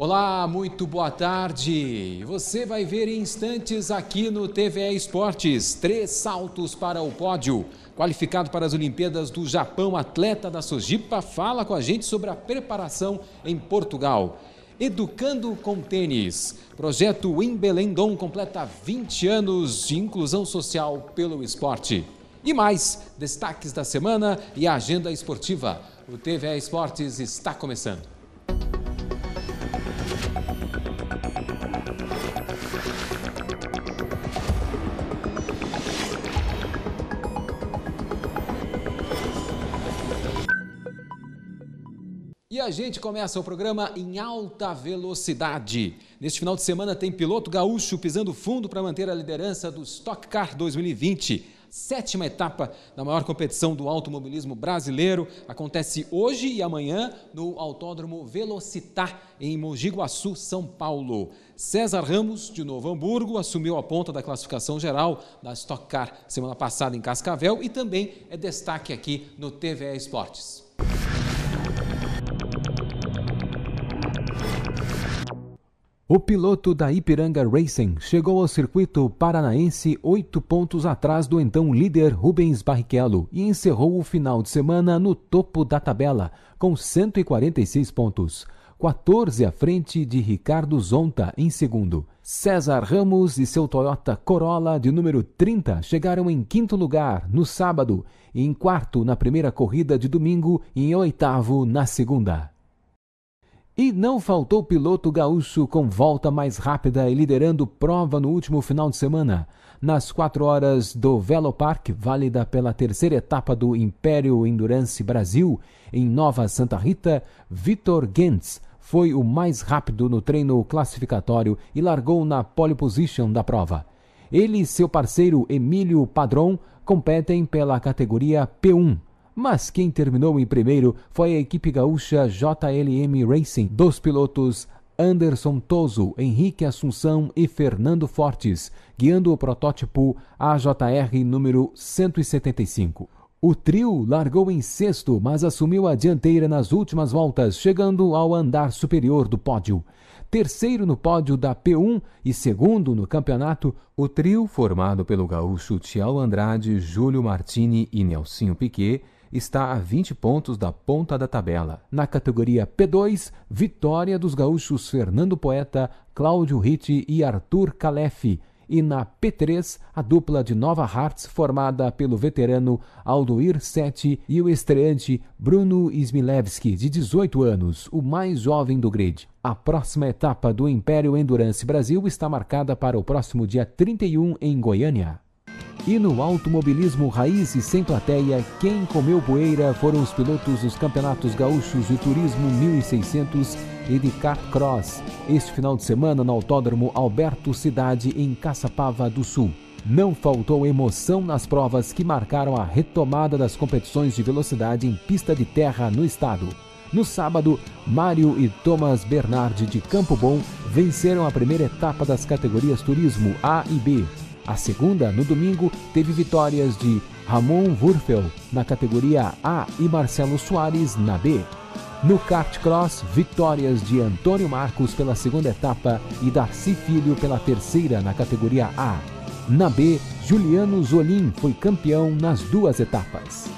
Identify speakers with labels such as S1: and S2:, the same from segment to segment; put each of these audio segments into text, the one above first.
S1: Olá, muito boa tarde. Você vai ver em instantes aqui no TVE Esportes três saltos para o pódio. Qualificado para as Olimpíadas do Japão, atleta da Sojipa fala com a gente sobre a preparação em Portugal. Educando com Tênis. Projeto em Belém completa 20 anos de inclusão social pelo esporte. E mais destaques da semana e a agenda esportiva. O TVE Esportes está começando. E a gente começa o programa em alta velocidade. Neste final de semana tem piloto gaúcho pisando fundo para manter a liderança do Stock Car 2020. Sétima etapa da maior competição do automobilismo brasileiro acontece hoje e amanhã no Autódromo Velocitar, em Mogi Guaçu, São Paulo. César Ramos, de Novo Hamburgo, assumiu a ponta da classificação geral da Stock Car semana passada em Cascavel e também é destaque aqui no TV Esportes. O piloto da Ipiranga Racing chegou ao circuito paranaense oito pontos atrás do então líder Rubens Barrichello e encerrou o final de semana no topo da tabela, com 146 pontos. 14 à frente de Ricardo Zonta em segundo. César Ramos e seu Toyota Corolla de número 30 chegaram em quinto lugar no sábado, em quarto na primeira corrida de domingo e em oitavo na segunda. E não faltou piloto gaúcho com volta mais rápida e liderando prova no último final de semana. Nas quatro horas do Velo Park, válida pela terceira etapa do Império Endurance Brasil, em Nova Santa Rita, Vitor Gentz foi o mais rápido no treino classificatório e largou na pole position da prova. Ele e seu parceiro Emílio Padron competem pela categoria P1 mas quem terminou em primeiro foi a equipe gaúcha JLM Racing, dos pilotos Anderson Toso, Henrique Assunção e Fernando Fortes, guiando o protótipo AJR número 175. O trio largou em sexto, mas assumiu a dianteira nas últimas voltas, chegando ao andar superior do pódio. Terceiro no pódio da P1 e segundo no campeonato, o trio formado pelo gaúcho Tião Andrade, Júlio Martini e Nelsinho Piquet está a 20 pontos da ponta da tabela. Na categoria P2, vitória dos gaúchos Fernando Poeta, Cláudio Ritt e Arthur Calef. E na P3, a dupla de Nova Hartz, formada pelo veterano Aldoir Sete e o estreante Bruno Smilevski, de 18 anos, o mais jovem do grid. A próxima etapa do Império Endurance Brasil está marcada para o próximo dia 31 em Goiânia. E no automobilismo raiz e sem plateia, quem comeu poeira foram os pilotos dos campeonatos gaúchos de turismo 1600 e de kart cross, este final de semana no Autódromo Alberto Cidade, em Caçapava do Sul. Não faltou emoção nas provas que marcaram a retomada das competições de velocidade em pista de terra no estado. No sábado, Mário e Thomas Bernardi de Campo Bom venceram a primeira etapa das categorias Turismo A e B, a segunda, no domingo, teve vitórias de Ramon Wurfel na categoria A e Marcelo Soares na B. No kart cross, vitórias de Antônio Marcos pela segunda etapa e Darcy Filho pela terceira na categoria A. Na B, Juliano Zolim foi campeão nas duas etapas.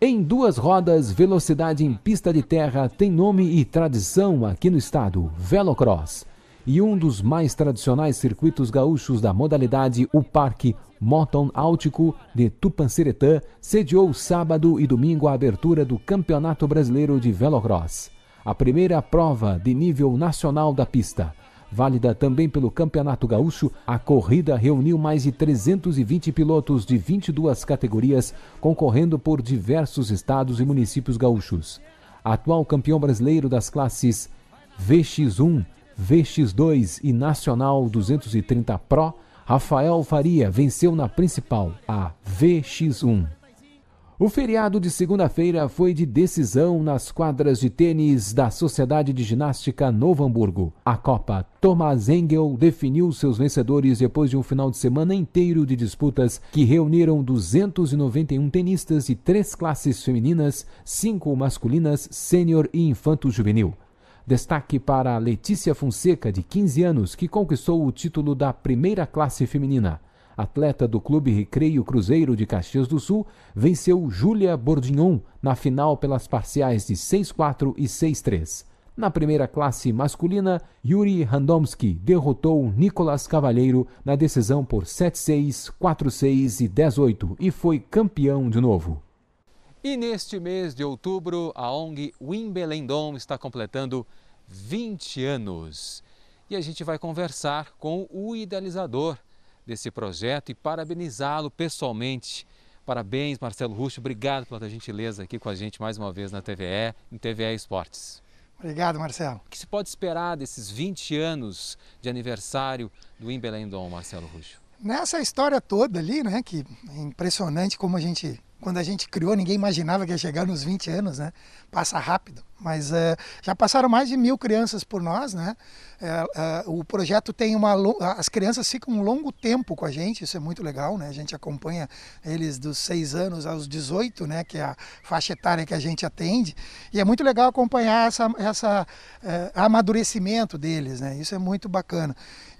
S1: Em duas rodas, velocidade em pista de terra tem nome e tradição aqui no estado, Velocross e um dos mais tradicionais circuitos gaúchos da modalidade, o Parque Moton Náutico de Tupanciretã, sediou sábado e domingo a abertura do Campeonato Brasileiro de Velocross, a primeira prova de nível nacional da pista. Válida também pelo Campeonato Gaúcho, a corrida reuniu mais de 320 pilotos de 22 categorias, concorrendo por diversos estados e municípios gaúchos. Atual campeão brasileiro das classes VX1 VX2 e Nacional 230 Pro, Rafael Faria venceu na principal, a VX1. O feriado de segunda-feira foi de decisão nas quadras de tênis da Sociedade de Ginástica Novo Hamburgo. A Copa Thomas Engel definiu seus vencedores depois de um final de semana inteiro de disputas que reuniram 291 tenistas de três classes femininas, cinco masculinas, sênior e infanto-juvenil. Destaque para Letícia Fonseca, de 15 anos, que conquistou o título da primeira classe feminina. Atleta do Clube Recreio Cruzeiro de Caxias do Sul, venceu Júlia Bordignon na final pelas parciais de 6-4 e 6-3. Na primeira classe masculina, Yuri Randomski derrotou Nicolas Cavalheiro na decisão por 7-6, 4-6 e 10-8 e foi campeão de novo. E neste mês de outubro, a ONG Wimbelendom está completando 20 anos. E a gente vai conversar com o idealizador desse projeto e parabenizá-lo pessoalmente. Parabéns, Marcelo Ruxo. Obrigado pela gentileza aqui com a gente mais uma vez na TVE, em TVE Esportes.
S2: Obrigado, Marcelo.
S1: O que se pode esperar desses 20 anos de aniversário do Wimbelendom, Marcelo Ruxo?
S2: Nessa história toda ali, né, que é impressionante como a gente quando a gente criou, ninguém imaginava que ia chegar nos 20 anos, né? Passa rápido. Mas é, já passaram mais de mil crianças por nós, né? É, é, o projeto tem uma. As crianças ficam um longo tempo com a gente, isso é muito legal, né? A gente acompanha eles dos 6 anos aos 18, né? Que é a faixa etária que a gente atende. E é muito legal acompanhar essa, essa amadurecimento deles, né? Isso é muito bacana.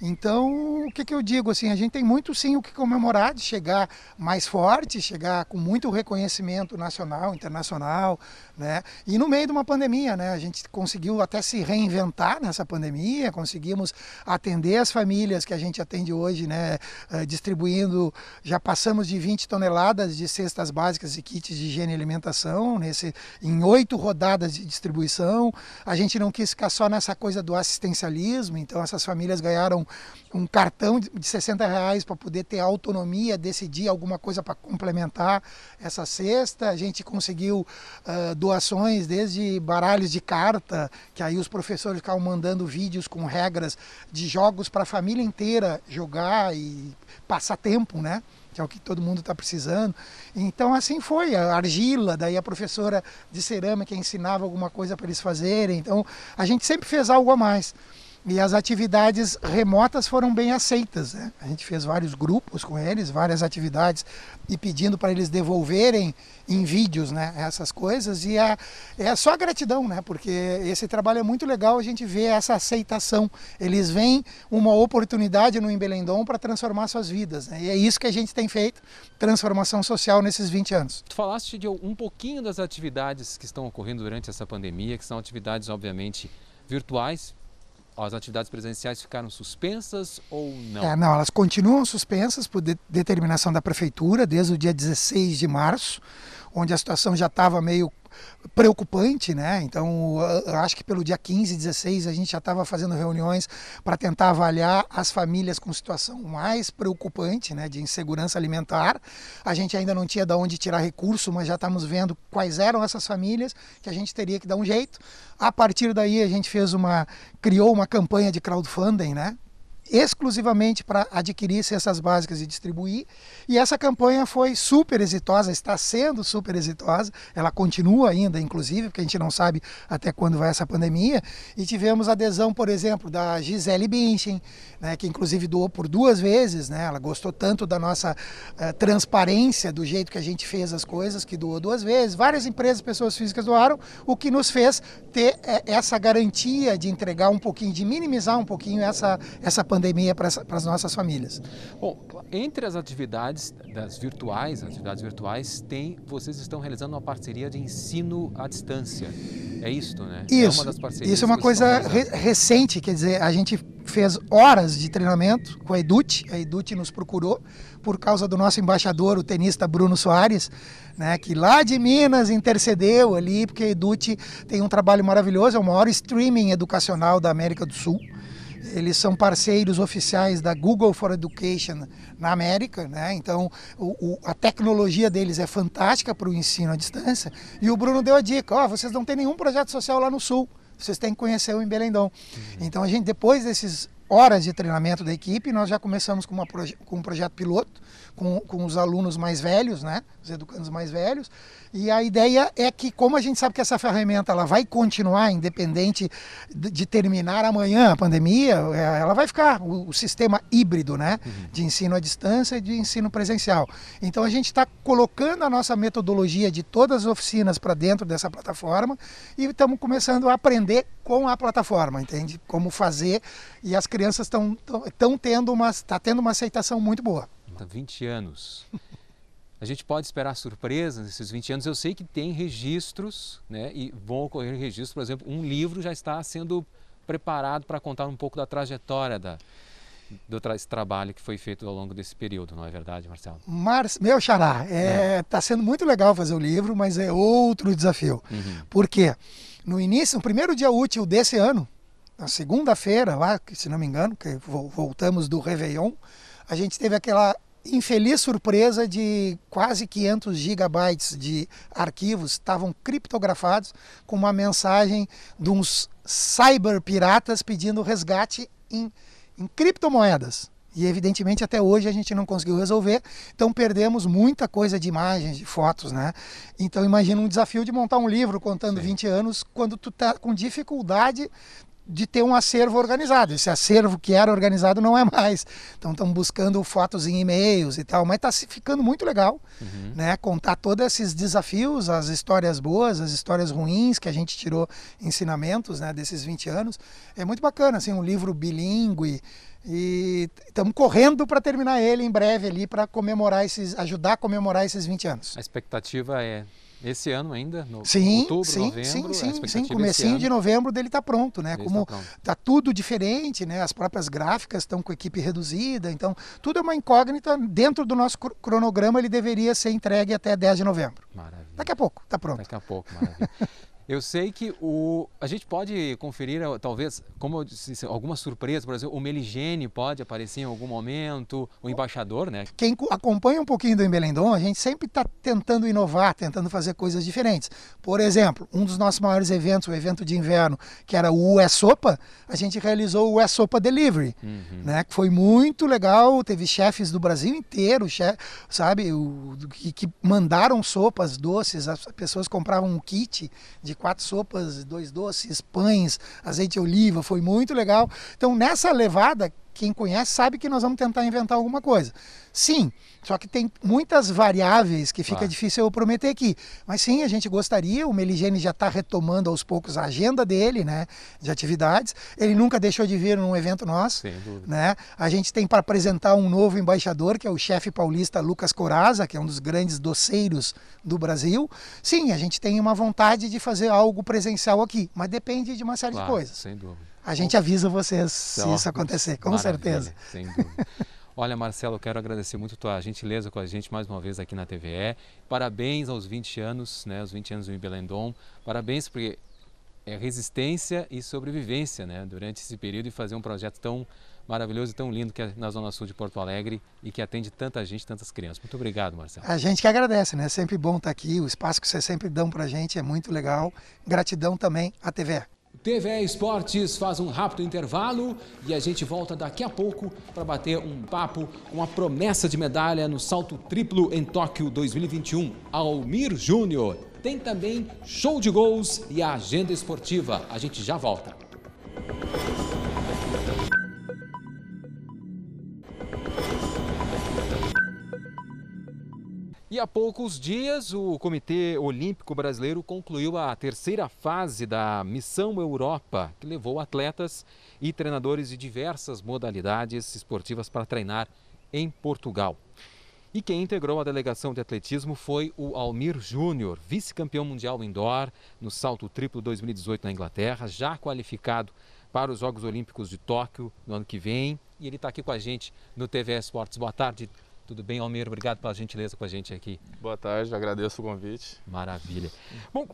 S2: Então, o que, que eu digo? Assim, a gente tem muito sim o que comemorar, de chegar mais forte, chegar com muito reconhecimento nacional, internacional, né? E no meio de uma pandemia, né? A gente conseguiu até se reinventar nessa pandemia, conseguimos atender as famílias que a gente atende hoje, né? Eh, distribuindo, já passamos de 20 toneladas de cestas básicas e kits de higiene e alimentação nesse, em oito rodadas de distribuição. A gente não quis ficar só nessa coisa do assistencialismo, então essas famílias ganharam um cartão de 60 reais para poder ter autonomia, decidir alguma coisa para complementar essa cesta. A gente conseguiu uh, doações desde baralhos de carta, que aí os professores ficavam mandando vídeos com regras de jogos para a família inteira jogar e passar tempo, né? que é o que todo mundo está precisando. Então assim foi, a argila, daí a professora de cerâmica ensinava alguma coisa para eles fazerem. Então a gente sempre fez algo a mais. E as atividades remotas foram bem aceitas. Né? A gente fez vários grupos com eles, várias atividades, e pedindo para eles devolverem em vídeos né, essas coisas. E é, é só gratidão, né? porque esse trabalho é muito legal, a gente vê essa aceitação. Eles veem uma oportunidade no Embelendom para transformar suas vidas. Né? E é isso que a gente tem feito, transformação social nesses 20 anos.
S1: Tu falaste de um pouquinho das atividades que estão ocorrendo durante essa pandemia, que são atividades, obviamente, virtuais, as atividades presenciais ficaram suspensas ou não? É, não, elas
S2: continuam suspensas por de determinação da prefeitura desde o dia 16 de março, onde a situação já estava meio preocupante, né? Então, acho que pelo dia 15, 16, a gente já estava fazendo reuniões para tentar avaliar as famílias com situação mais preocupante, né, de insegurança alimentar. A gente ainda não tinha de onde tirar recurso, mas já estamos vendo quais eram essas famílias que a gente teria que dar um jeito. A partir daí, a gente fez uma criou uma campanha de crowdfunding, né? exclusivamente para adquirir cestas básicas e distribuir. E essa campanha foi super exitosa, está sendo super exitosa, ela continua ainda, inclusive, porque a gente não sabe até quando vai essa pandemia. E tivemos adesão, por exemplo, da Gisele Binchen né, que inclusive doou por duas vezes, né, ela gostou tanto da nossa uh, transparência, do jeito que a gente fez as coisas, que doou duas vezes. Várias empresas, pessoas físicas doaram, o que nos fez ter uh, essa garantia de entregar um pouquinho, de minimizar um pouquinho essa, essa pandemia pandemia para as nossas famílias.
S1: Bom, entre as atividades das virtuais, atividades virtuais, tem vocês estão realizando uma parceria de ensino à distância. É, né? é isso, né? Isso. É isso é uma coisa re
S2: recente, quer dizer, a gente fez horas de treinamento com a Edut, a Edut nos procurou por causa do nosso embaixador, o tenista Bruno Soares, né, que lá de Minas intercedeu ali, porque a Edut tem um trabalho maravilhoso, é o maior streaming educacional da América do Sul. Eles são parceiros oficiais da Google for Education na América, né? então o, o, a tecnologia deles é fantástica para o ensino à distância. E o Bruno deu a dica: ó, oh, vocês não têm nenhum projeto social lá no Sul, vocês têm que conhecer o Embelendão. Uhum. Então a gente, depois desses horas de treinamento da equipe, nós já começamos com, uma, com um projeto piloto com, com os alunos mais velhos, né? Os educandos mais velhos. E a ideia é que, como a gente sabe que essa ferramenta ela vai continuar, independente de terminar amanhã a pandemia, é, ela vai ficar o, o sistema híbrido, né? Uhum. De ensino à distância e de ensino presencial. Então a gente está colocando a nossa metodologia de todas as oficinas para dentro dessa plataforma e estamos começando a aprender com a plataforma, entende? Como fazer e as crianças estão tendo uma tá tendo uma aceitação muito boa.
S1: 20 anos. A gente pode esperar surpresas nesses 20 anos. Eu sei que tem registros, né? E vão ocorrer registros, por exemplo, um livro já está sendo preparado para contar um pouco da trajetória da, do tra esse trabalho que foi feito ao longo desse período, não é verdade, Marcelo?
S2: Mar meu xará, é, é. tá sendo muito legal fazer o livro, mas é outro desafio. Uhum. Porque no início, no primeiro dia útil desse ano, na segunda-feira lá, se não me engano, que voltamos do Réveillon, a gente teve aquela infeliz surpresa de quase 500 gigabytes de arquivos estavam criptografados com uma mensagem de uns cyberpiratas pedindo resgate em, em criptomoedas. E evidentemente até hoje a gente não conseguiu resolver, então perdemos muita coisa de imagens, de fotos, né? Então imagina um desafio de montar um livro contando Sim. 20 anos quando tu tá com dificuldade de ter um acervo organizado. Esse acervo que era organizado não é mais. Então estamos buscando fotos em e-mails e tal, mas está ficando muito legal, uhum. né? Contar todos esses desafios, as histórias boas, as histórias ruins que a gente tirou ensinamentos, né, desses 20 anos. É muito bacana, assim, um livro bilíngue e estamos correndo para terminar ele em breve ali para comemorar esses, ajudar a comemorar esses 20 anos.
S1: A expectativa é esse ano ainda, no sim, outubro, sim, novembro, é sim, sim, sim, comecinho de
S2: novembro dele está pronto, né? Ele Como tá, tá, tudo diferente, né? As próprias gráficas estão com equipe reduzida, então tudo é uma incógnita. Dentro do nosso cronograma ele deveria ser entregue até 10 de novembro. Maravilha. Daqui a pouco, tá
S1: pronto. Daqui a pouco, maravilha. Eu sei que o a gente pode conferir, eh, talvez, como disse, alguma surpresa, por exemplo, o Meligene pode aparecer em algum momento, o embaixador, né?
S2: Quem acompanha um pouquinho do Embelendon, a gente sempre está tentando inovar, tentando fazer coisas diferentes. Por exemplo, um dos nossos maiores eventos, o evento de inverno, que era o US Sopa, a gente realizou o US Sopa Delivery, uhum. né? Que foi muito legal, teve chefes do Brasil inteiro, chef, sabe, o, que, que mandaram sopas, doces, as pessoas compravam um kit de quatro sopas, dois doces, pães, azeite de oliva, foi muito legal. Então nessa levada quem conhece sabe que nós vamos tentar inventar alguma coisa. Sim, só que tem muitas variáveis que fica difícil eu prometer aqui. Mas sim, a gente gostaria, o Meligene já está retomando aos poucos a agenda dele, né, de atividades. Ele é. nunca deixou de vir num evento nosso, Sem dúvida. né? A gente tem para apresentar um novo embaixador, que é o chefe paulista Lucas Coraza, que é um dos grandes doceiros do Brasil. Sim, a gente tem uma vontade de fazer algo presencial aqui, mas depende de uma série claro, de coisas. Sem dúvida. A gente avisa vocês se isso acontecer, com certeza. Sem dúvida.
S1: Olha, Marcelo, eu quero agradecer muito a tua gentileza com a gente mais uma vez aqui na TVE. Parabéns aos 20 anos, né? Os 20 anos do Ibelendom. Parabéns porque é resistência e sobrevivência, né? Durante esse período e fazer um projeto tão maravilhoso e tão lindo que é na Zona Sul de Porto Alegre e que atende tanta gente, tantas crianças. Muito obrigado, Marcelo. A
S2: gente que agradece, né? É sempre bom estar aqui. O espaço que vocês sempre dão para a gente é muito legal. Gratidão também à TVE.
S1: TV Esportes faz um rápido intervalo e a gente volta daqui a pouco para bater um papo com a promessa de medalha no salto triplo em Tóquio 2021, Almir Júnior. Tem também show de gols e a agenda esportiva. A gente já volta. E há poucos dias, o Comitê Olímpico Brasileiro concluiu a terceira fase da Missão Europa, que levou atletas e treinadores de diversas modalidades esportivas para treinar em Portugal. E quem integrou a delegação de atletismo foi o Almir Júnior, vice-campeão mundial indoor no salto triplo 2018 na Inglaterra, já qualificado para os Jogos Olímpicos de Tóquio no ano que vem. E ele está aqui com a gente no TV Esportes. Boa tarde, tudo bem, Almir? Obrigado pela gentileza com a gente aqui.
S3: Boa tarde, agradeço o convite.
S1: Maravilha. Bom,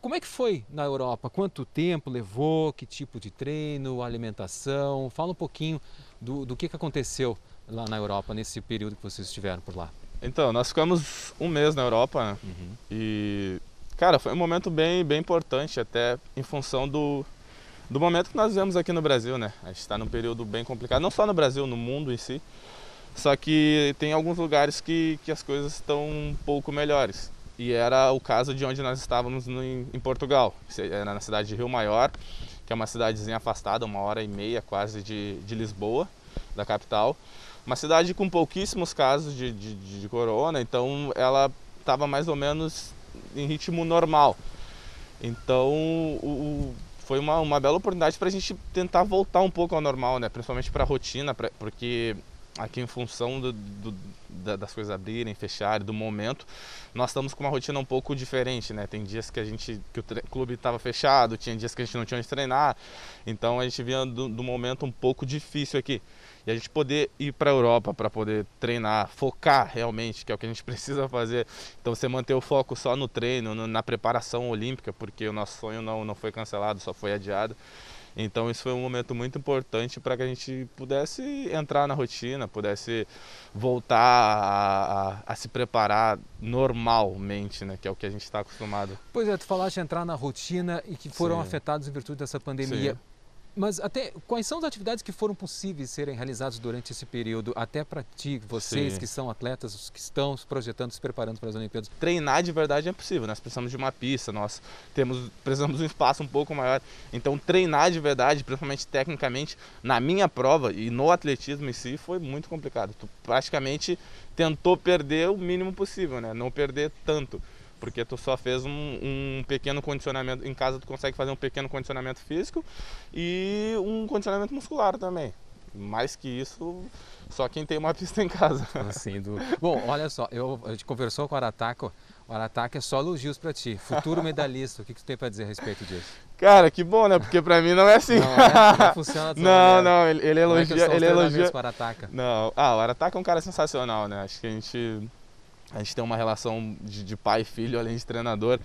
S1: como é que foi na Europa? Quanto tempo levou? Que tipo de treino? Alimentação? Fala um pouquinho do, do que, que aconteceu lá na Europa
S3: nesse período que vocês estiveram por lá. Então, nós ficamos um mês na Europa né? uhum. e, cara, foi um momento bem, bem importante até em função do, do momento que nós vivemos aqui no Brasil, né? A gente está num período bem complicado, não só no Brasil, no mundo em si. Só que tem alguns lugares que, que as coisas estão um pouco melhores. E era o caso de onde nós estávamos no, em Portugal, era na cidade de Rio Maior, que é uma cidadezinha afastada, uma hora e meia quase de, de Lisboa, da capital. Uma cidade com pouquíssimos casos de, de, de corona, então ela estava mais ou menos em ritmo normal. Então o, o foi uma, uma bela oportunidade para a gente tentar voltar um pouco ao normal, né? principalmente para a rotina, pra, porque aqui em função do, do, das coisas abrirem, fecharem, do momento, nós estamos com uma rotina um pouco diferente, né? Tem dias que a gente que o clube estava fechado, tinha dias que a gente não tinha onde treinar, então a gente vinha do, do momento um pouco difícil aqui. E a gente poder ir para a Europa para poder treinar, focar realmente, que é o que a gente precisa fazer. Então você manter o foco só no treino, no, na preparação olímpica, porque o nosso sonho não, não foi cancelado, só foi adiado. Então isso foi um momento muito importante para que a gente pudesse entrar na rotina, pudesse voltar a, a, a se preparar normalmente, né? Que é o que a gente está acostumado.
S1: Pois é, tu falaste entrar na rotina e que foram Sim. afetados em virtude dessa pandemia. Sim. Mas até quais são as atividades que foram possíveis serem realizadas durante esse período, até para ti,
S3: vocês Sim. que são atletas, os que estão se projetando, se preparando para as Olimpíadas? Treinar de verdade é possível, né? nós precisamos de uma pista, nós temos, precisamos de um espaço um pouco maior. Então treinar de verdade, principalmente tecnicamente, na minha prova e no atletismo em si, foi muito complicado. Tu praticamente tentou perder o mínimo possível, né? Não perder tanto porque tu só fez um, um, pequeno condicionamento em casa tu consegue fazer um pequeno condicionamento físico e um condicionamento muscular também mais que isso só quem tem uma pista em casa assim ah, do bom olha só eu a gente conversou com o Arataco o Arataco é só elogios
S1: para ti futuro medalhista o que que tu tem para dizer a respeito disso
S3: Cara, que bom, né? Porque pra mim não é assim. Não, é, assim, não funciona Não, maneira. não, ele, ele é elogia. Não é ele elogia. Não, ah, o Arataco é um cara sensacional, né? Acho que a gente a gente tem uma relação de, de pai e filho, além de treinador.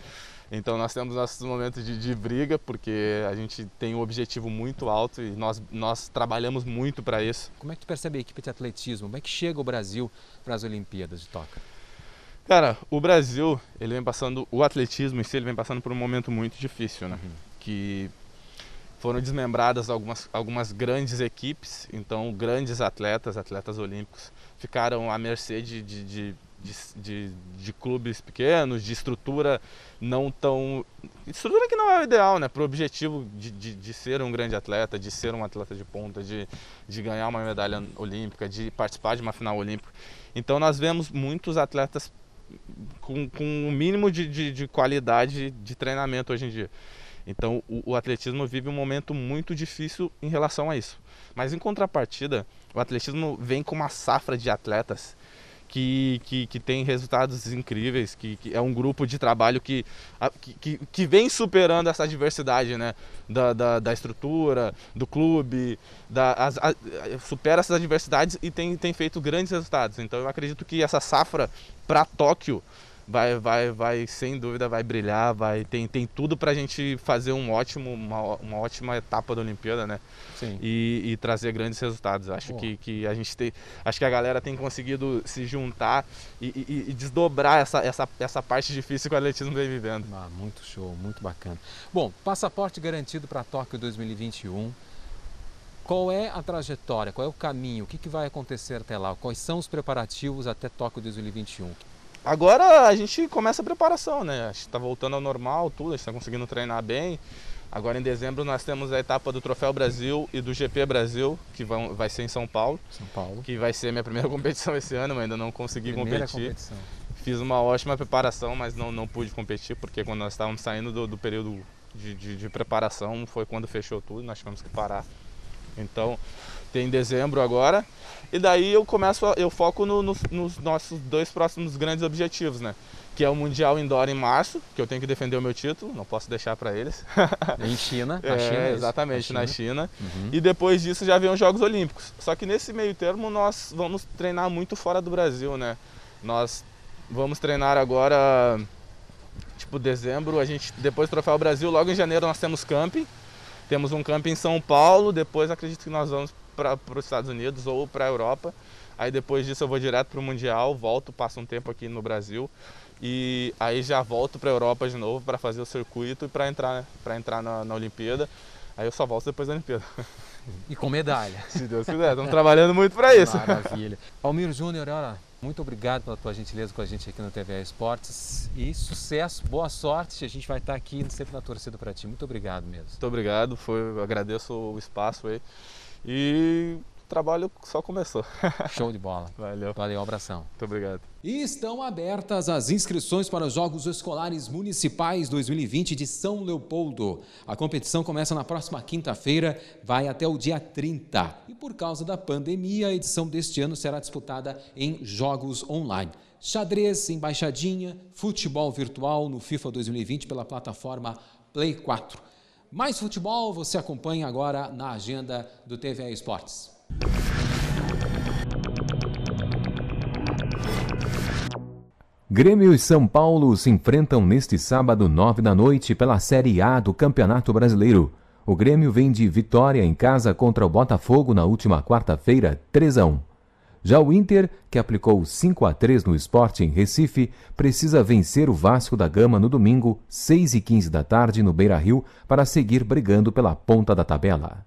S3: Então nós temos nossos momentos de, de, briga, porque a gente tem um objetivo muito alto e nós, nós trabalhamos muito para isso. Como é que tu percebe a equipe de atletismo? Como é que chega o Brasil para as Olimpíadas de Toca? Cara, o Brasil, ele vem passando, o atletismo em si, ele vem passando por um momento muito difícil, né? Uhum. Que foram desmembradas algumas, algumas grandes equipes, então grandes atletas, atletas olímpicos, ficaram à mercê de, de, de de, de, de, clubes pequenos, de estrutura não tão. estrutura que não é o ideal, né? Para o objetivo de, de, de, ser um grande atleta, de ser um atleta de ponta, de, de ganhar uma medalha olímpica, de participar de uma final olímpica. Então nós vemos muitos atletas com, com o mínimo de, de, de qualidade de treinamento hoje em dia. Então o, o atletismo vive um momento muito difícil em relação a isso. Mas em contrapartida, o atletismo vem com uma safra de atletas que, que, que tem resultados incríveis, que, que, é um grupo de trabalho que, que, que vem superando essa diversidade né? da, da, da estrutura, do clube, da, as, a, supera essas adversidades e tem, tem feito grandes resultados. Então eu acredito que essa safra para Tóquio vai, vai, vai, sem dúvida, vai brilhar, vai tem, tem tudo para a gente fazer um ótimo, uma, uma ótima etapa da Olimpíada, né? Sim. E, e trazer grandes resultados. Acho que, que a gente tem, acho que a galera tem conseguido se juntar e, e, e desdobrar essa, essa, essa parte difícil que o atletismo vem vivendo. Ah, muito show, muito bacana. Bom, passaporte garantido para Tóquio 2021
S1: qual é a trajetória, qual é o caminho, o que, que vai acontecer até lá, quais são os
S3: preparativos até Tóquio 2021? Agora a gente começa a preparação, né? A gente tá voltando ao normal, tudo, a gente tá conseguindo treinar bem. Agora em dezembro nós temos a etapa do Troféu Brasil e do GP Brasil, que vão, vai ser em São Paulo. São Paulo. Que vai ser a minha primeira competição esse ano, mas ainda não consegui primeira competir. Competição. Fiz uma ótima preparação, mas não, não pude competir, porque quando nós estávamos saindo do, do período de, de, de preparação foi quando fechou tudo, nós tivemos que parar. Então tem dezembro agora. E daí eu começo, eu foco no, no, nos nossos dois próximos grandes objetivos, né? Que é o Mundial Indoor em março, que eu tenho que defender o meu título, não posso deixar para eles. Em China, na é, China. exatamente, na China. Na China. Uhum. E depois disso já vem os Jogos Olímpicos. Só que nesse meio termo nós vamos treinar muito fora do Brasil, né? Nós vamos treinar agora, tipo, dezembro, a gente, depois do Troféu Brasil, logo em janeiro nós temos camping temos um campo em São Paulo, depois acredito que nós vamos para os Estados Unidos ou para a Europa. Aí depois disso eu vou direto para o Mundial, volto, passo um tempo aqui no Brasil e aí já volto para a Europa de novo para fazer o circuito e para entrar, pra entrar na, na Olimpíada. Aí eu só volto depois da Olimpíada. E com medalha. Se Deus quiser, estamos trabalhando muito para isso. Maravilha.
S1: Almir Júnior, olha, muito obrigado pela tua gentileza com a gente aqui no TVA Esportes e sucesso, boa sorte. A gente vai estar aqui sempre na torcida para ti. Muito
S3: obrigado mesmo. Muito obrigado, foi, agradeço o espaço aí. E trabalho só começou. Show de bola. Valeu. Valeu, um abração. Muito obrigado. E estão abertas as inscrições
S1: para os Jogos Escolares Municipais 2020 de São Leopoldo. A competição começa na próxima quinta-feira, vai até o dia 30. E por causa da pandemia, a edição deste ano será disputada em jogos online xadrez, embaixadinha, futebol virtual no FIFA 2020 pela plataforma Play 4. Mais futebol você acompanha agora na agenda do TV Esportes. Grêmio e São Paulo se enfrentam neste sábado, 9 da noite, pela Série A do Campeonato Brasileiro. O Grêmio vem de vitória em casa contra o Botafogo na última quarta-feira, 3 a 1. Já o Inter, que aplicou 5 a 3 no esporte em Recife, precisa vencer o Vasco da Gama no domingo, 6 e 15 da tarde, no Beira-Rio, para seguir brigando pela ponta da tabela.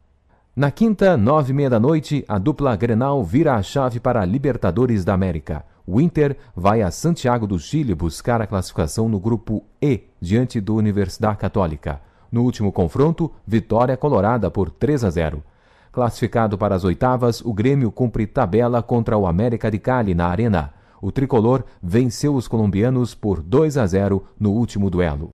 S1: Na quinta, nove e meia da noite, a dupla Grenal vira a chave para a Libertadores da América. O Inter vai a Santiago do Chile buscar a classificação no grupo E, diante do Universidade Católica. No último confronto, vitória colorada por 3 a 0. Classificado para as oitavas, o Grêmio cumpre tabela contra o América de Cali na Arena. O tricolor venceu os colombianos por 2 a 0 no último duelo.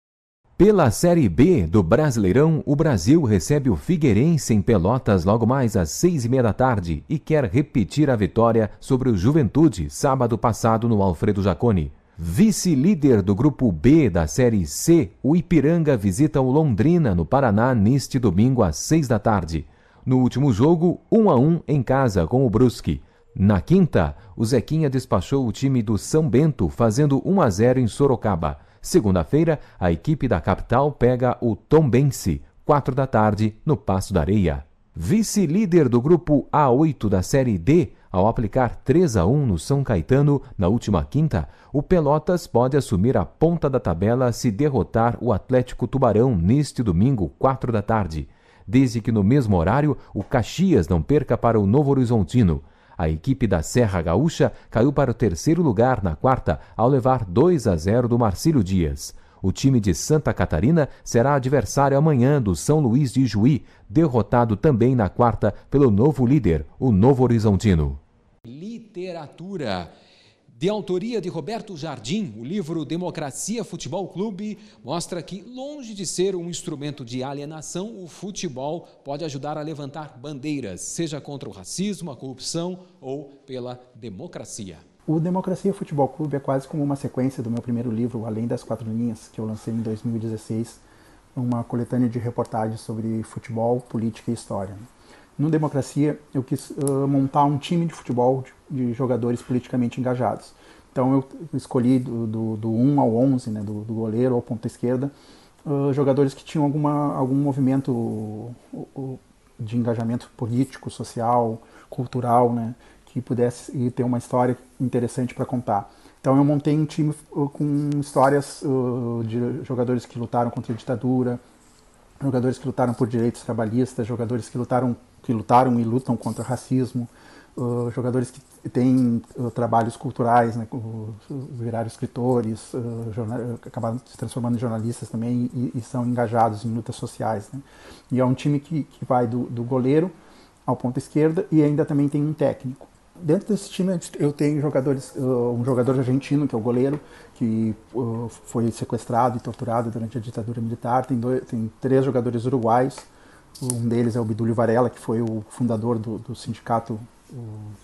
S1: Pela Série B do Brasileirão, o Brasil recebe o Figueirense em Pelotas logo mais às seis e meia da tarde e quer repetir a vitória sobre o Juventude sábado passado no Alfredo Jaconi. Vice-líder do grupo B da Série C, o Ipiranga visita o Londrina no Paraná neste domingo às seis da tarde. No último jogo, 1 um a 1 um em casa com o Brusque. Na quinta, o Zequinha despachou o time do São Bento fazendo 1 um a 0 em Sorocaba. Segunda-feira, a equipe da capital pega o Tombense, 4 da tarde, no Passo da Areia. Vice-líder do grupo A8 da Série D, ao aplicar 3 a 1 no São Caetano na última quinta, o Pelotas pode assumir a ponta da tabela se derrotar o Atlético Tubarão neste domingo, 4 da tarde. Desde que no mesmo horário o Caxias não perca para o Novo Horizontino. A equipe da Serra Gaúcha caiu para o terceiro lugar na quarta ao levar 2 a 0 do Marcílio Dias. O time de Santa Catarina será adversário amanhã do São Luís de Juí, derrotado também na quarta pelo novo líder, o Novo Horizontino. Literatura. De autoria de Roberto Jardim, o livro Democracia Futebol Clube mostra que, longe de ser um instrumento de alienação, o futebol pode ajudar a levantar bandeiras, seja contra o racismo, a corrupção ou pela democracia.
S4: O Democracia Futebol Clube é quase como uma sequência do meu primeiro livro, Além das Quatro Linhas, que eu lancei em 2016, uma coletânea de reportagens sobre futebol, política e história. No Democracia, eu quis uh, montar um time de futebol de de jogadores politicamente engajados. Então eu escolhi do, do, do 1 ao 11, né, do, do goleiro ao ponta esquerda, uh, jogadores que tinham alguma, algum movimento de engajamento político, social, cultural, né, que pudesse ter uma história interessante para contar. Então eu montei um time ah, com histórias uh, de jogadores que lutaram contra a ditadura, jogadores que lutaram por direitos trabalhistas, jogadores que lutaram, que lutaram e lutam contra o racismo, ah, jogadores que têm uh, trabalhos culturais, né, viraram escritores, uh, ah, jornal, acabaram se transformando em jornalistas também e, e são engajados em lutas sociais. Né? E é um time que, que vai do, do goleiro ao ponto esquerda e ainda também tem um técnico. Dentro desse time eu tenho jogadores, um jogador argentino que é o goleiro que foi sequestrado e torturado durante a ditadura militar. Tem, dois, tem três jogadores uruguais um deles é o Bidúlio Varela, que foi o fundador do, do sindicato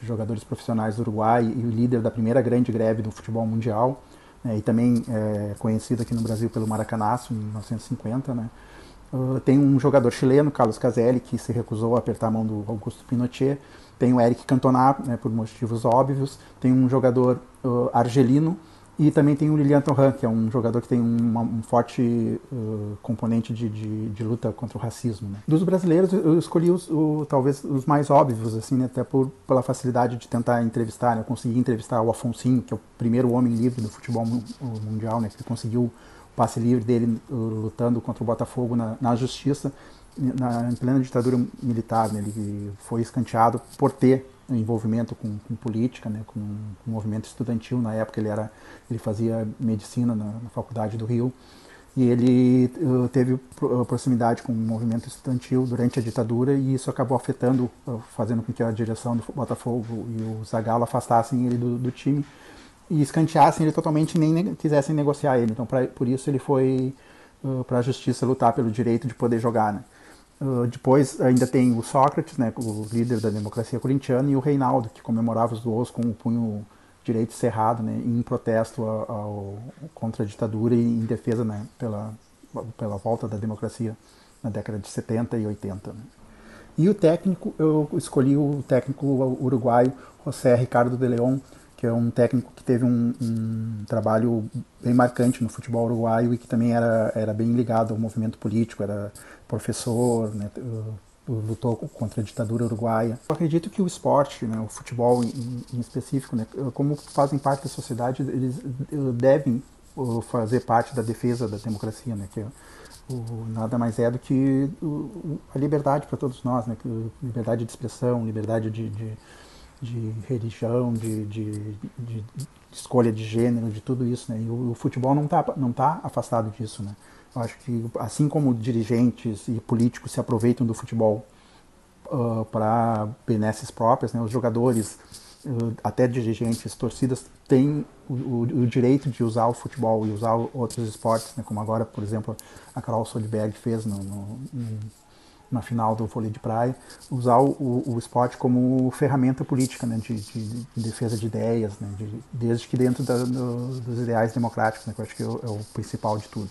S4: os jogadores profissionais do Uruguai e o líder da primeira grande greve do futebol mundial, né, e também é, conhecido aqui no Brasil pelo Maracanaço, em 1950. Né. Uh, tem um jogador chileno, Carlos Caselli, que se recusou a apertar a mão do Augusto Pinochet. Tem o Eric Cantona, né, por motivos óbvios. Tem um jogador uh, argelino, e também tem o Lilian Thuram, que é um jogador que tem uma, um forte uh, componente de, de, de, luta contra o racismo. Né? Dos brasileiros, eu escolhi os, o, talvez os mais óbvios, assim, né? até por, pela facilidade de tentar entrevistar. Né? Eu consegui entrevistar o Afonsinho, que é o primeiro homem livre do futebol mundial, né? que conseguiu o passe livre dele uh, lutando contra o Botafogo na, na justiça, na, em plena ditadura militar. Né? Ele foi escanteado por ter envolvimento com, com política, né, com o movimento estudantil. Na época ele, era, ele fazia medicina na, na faculdade do Rio e ele uh, teve uh, proximidade com o movimento estudantil durante a ditadura e isso acabou afetando, uh, fazendo com que a direção do Botafogo e o Zagallo afastassem ele do, do time e escanteassem ele totalmente nem ne quisessem negociar ele. Então, pra, por isso ele foi uh, para a justiça lutar pelo direito de poder jogar, né? Ah, depois ainda tem o Sócrates, né, o líder da democracia corintiana, e o Reinaldo, que comemorava os duos com o punho direito cerrado, né, em protesto ao, ao, contra a ditadura e em defesa né, pela, pela volta da democracia na década de 70 e 80. Né. E o técnico, eu escolhi o técnico uruguaio José Ricardo de León que é um técnico que teve um, um, trabalho bem marcante no futebol uruguaio e que também era, era bem ligado ao movimento político, era professor, né, uh, lutou contra a ditadura uruguaia. Eu acredito que o esporte, né, o futebol em, em específico, né, como fazem parte da sociedade, eles devem uh, fazer parte da defesa da democracia, né, que é o, nada mais é do que uh, o, a liberdade para todos nós, né, liberdade de expressão, liberdade de, de de religião, de, de, de, escolha de gênero, de tudo isso, né? E o, o futebol não está não tá afastado disso, né? Eu acho que assim como dirigentes e políticos se aproveitam do futebol uh, ah, para benesses próprias, né? Os jogadores, uh, até dirigentes, torcidas têm o, o, o, direito de usar o futebol e usar outros esportes, né? Como agora, por exemplo, a Carol Solberg fez no, no, no na final do vôlei de praia, usar o, o, o esporte como ferramenta política, né, de, de, de defesa de ideias, né, de, desde que dentro da, do, dos ideais democráticos, né, que eu acho que é o, é o principal de tudo.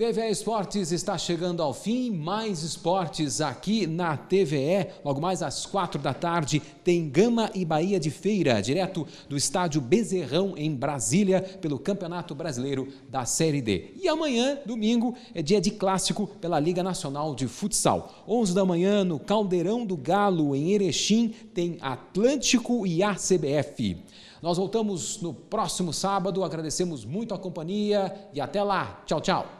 S1: TVE Esportes está chegando ao fim, mais esportes aqui na TVE. Logo mais às quatro da tarde tem Gama e Bahia de Feira, direto do estádio Bezerrão, em Brasília, pelo Campeonato Brasileiro da Série D. E amanhã, domingo, é dia de clássico pela Liga Nacional de Futsal. 11 da manhã, no Caldeirão do Galo, em Erechim, tem Atlântico e ACBF. Nós voltamos no próximo sábado, agradecemos muito a companhia e até lá. Tchau, tchau.